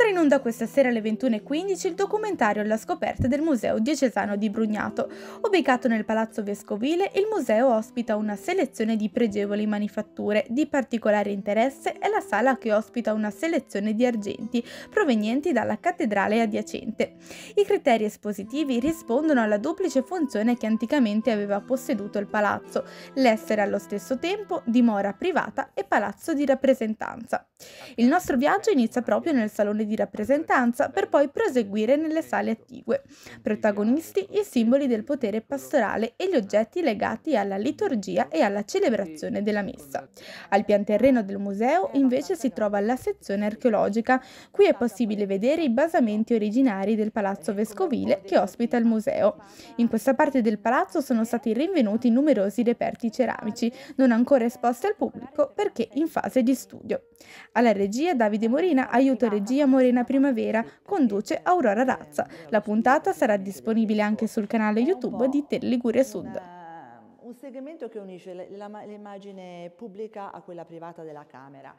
Andrà in onda questa sera alle 21.15 il documentario alla scoperta del Museo Diocesano di Brugnato. Ubicato nel Palazzo Vescovile, il museo ospita una selezione di pregevoli manifatture. Di particolare interesse è la sala che ospita una selezione di argenti provenienti dalla cattedrale adiacente. I criteri espositivi rispondono alla duplice funzione che anticamente aveva posseduto il palazzo, l'essere allo stesso tempo dimora privata e palazzo di rappresentanza. Il nostro viaggio inizia proprio nel salone di di rappresentanza per poi proseguire nelle sale attigue. Protagonisti i simboli del potere pastorale e gli oggetti legati alla liturgia e alla celebrazione della messa. Al pian terreno del museo invece si trova la sezione archeologica, qui è possibile vedere i basamenti originari del palazzo vescovile che ospita il museo. In questa parte del palazzo sono stati rinvenuti numerosi reperti ceramici, non ancora esposti al pubblico perché in fase di studio. Alla regia Davide Morina, aiuto regia Morena Primavera, conduce Aurora Razza. La puntata sarà disponibile anche sul canale YouTube di Tele Sud ehm, un segmento che unisce l'immagine pubblica a quella privata della Camera.